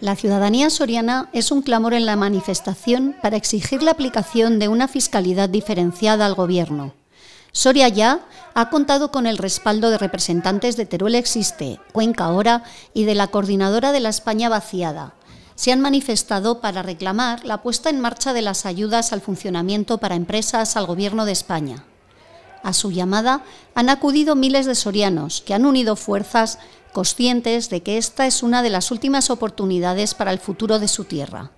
La ciudadanía soriana es un clamor en la manifestación para exigir la aplicación de una fiscalidad diferenciada al Gobierno. Soria ya ha contado con el respaldo de representantes de Teruel Existe, Cuenca Ahora y de la coordinadora de la España Vaciada. Se han manifestado para reclamar la puesta en marcha de las ayudas al funcionamiento para empresas al Gobierno de España. A su llamada han acudido miles de sorianos que han unido fuerzas conscientes de que esta es una de las últimas oportunidades para el futuro de su tierra.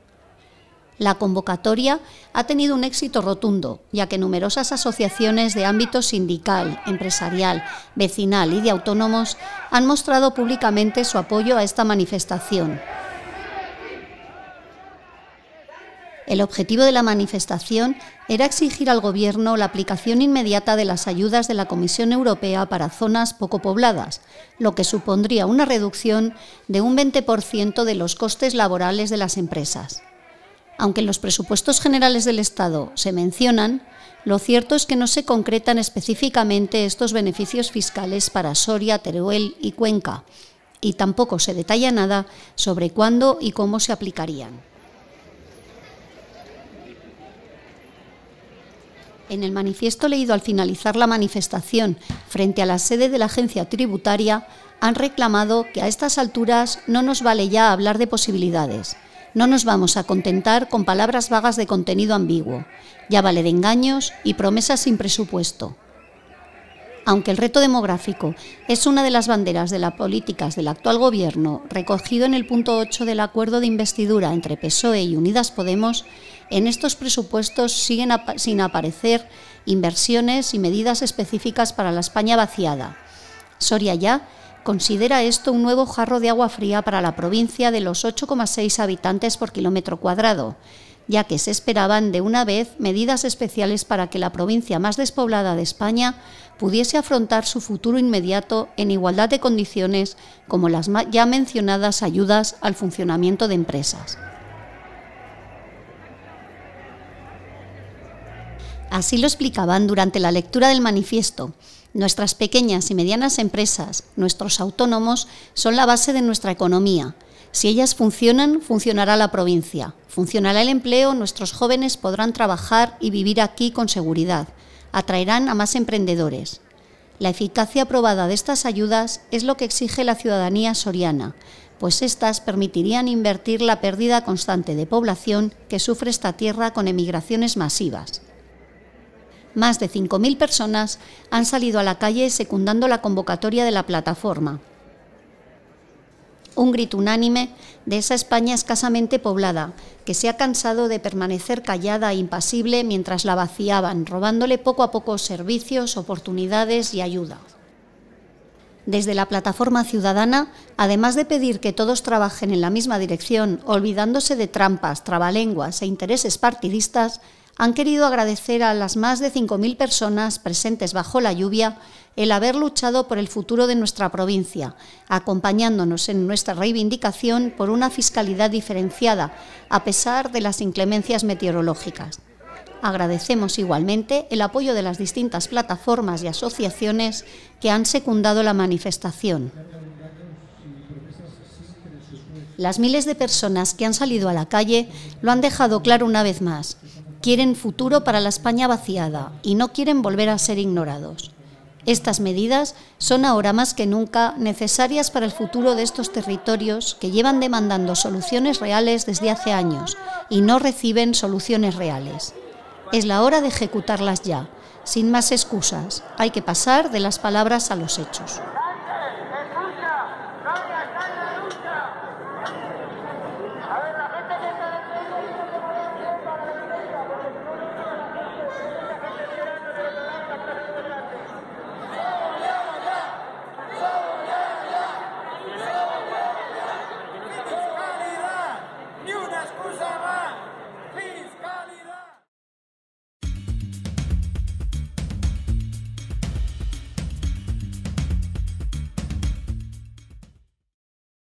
La convocatoria ha tenido un éxito rotundo, ya que numerosas asociaciones de ámbito sindical, empresarial, vecinal y de autónomos han mostrado públicamente su apoyo a esta manifestación, El objetivo de la manifestación era exigir al Gobierno la aplicación inmediata de las ayudas de la Comisión Europea para zonas poco pobladas, lo que supondría una reducción de un 20% de los costes laborales de las empresas. Aunque en los presupuestos generales del Estado se mencionan, lo cierto es que no se concretan específicamente estos beneficios fiscales para Soria, Teruel y Cuenca, y tampoco se detalla nada sobre cuándo y cómo se aplicarían. En el manifiesto leído al finalizar la manifestación frente a la sede de la agencia tributaria, han reclamado que a estas alturas no nos vale ya hablar de posibilidades. No nos vamos a contentar con palabras vagas de contenido ambiguo. Ya vale de engaños y promesas sin presupuesto. Aunque el reto demográfico es una de las banderas de las políticas del actual Gobierno, recogido en el punto 8 del acuerdo de investidura entre PSOE y Unidas Podemos, en estos presupuestos siguen sin aparecer inversiones y medidas específicas para la España vaciada. Soria ya considera esto un nuevo jarro de agua fría para la provincia de los 8,6 habitantes por kilómetro cuadrado, ya que se esperaban de una vez medidas especiales para que la provincia más despoblada de España pudiese afrontar su futuro inmediato en igualdad de condiciones como las ya mencionadas ayudas al funcionamiento de empresas. Así lo explicaban durante la lectura del manifiesto. Nuestras pequeñas y medianas empresas, nuestros autónomos, son la base de nuestra economía. Si ellas funcionan, funcionará la provincia. Funcionará el empleo, nuestros jóvenes podrán trabajar y vivir aquí con seguridad. Atraerán a más emprendedores. La eficacia probada de estas ayudas es lo que exige la ciudadanía soriana, pues estas permitirían invertir la pérdida constante de población que sufre esta tierra con emigraciones masivas más de 5.000 personas han salido a la calle secundando la convocatoria de la plataforma. Un grito unánime de esa España escasamente poblada, que se ha cansado de permanecer callada e impasible mientras la vaciaban, robándole poco a poco servicios, oportunidades y ayuda. Desde la plataforma ciudadana, además de pedir que todos trabajen en la misma dirección, olvidándose de trampas, trabalenguas e intereses partidistas, han querido agradecer a las más de 5.000 personas presentes bajo la lluvia el haber luchado por el futuro de nuestra provincia, acompañándonos en nuestra reivindicación por una fiscalidad diferenciada, a pesar de las inclemencias meteorológicas. Agradecemos igualmente el apoyo de las distintas plataformas y asociaciones que han secundado la manifestación. Las miles de personas que han salido a la calle lo han dejado claro una vez más. Quieren futuro para la España vaciada y no quieren volver a ser ignorados. Estas medidas son ahora más que nunca necesarias para el futuro de estos territorios que llevan demandando soluciones reales desde hace años y no reciben soluciones reales. Es la hora de ejecutarlas ya, sin más excusas. Hay que pasar de las palabras a los hechos.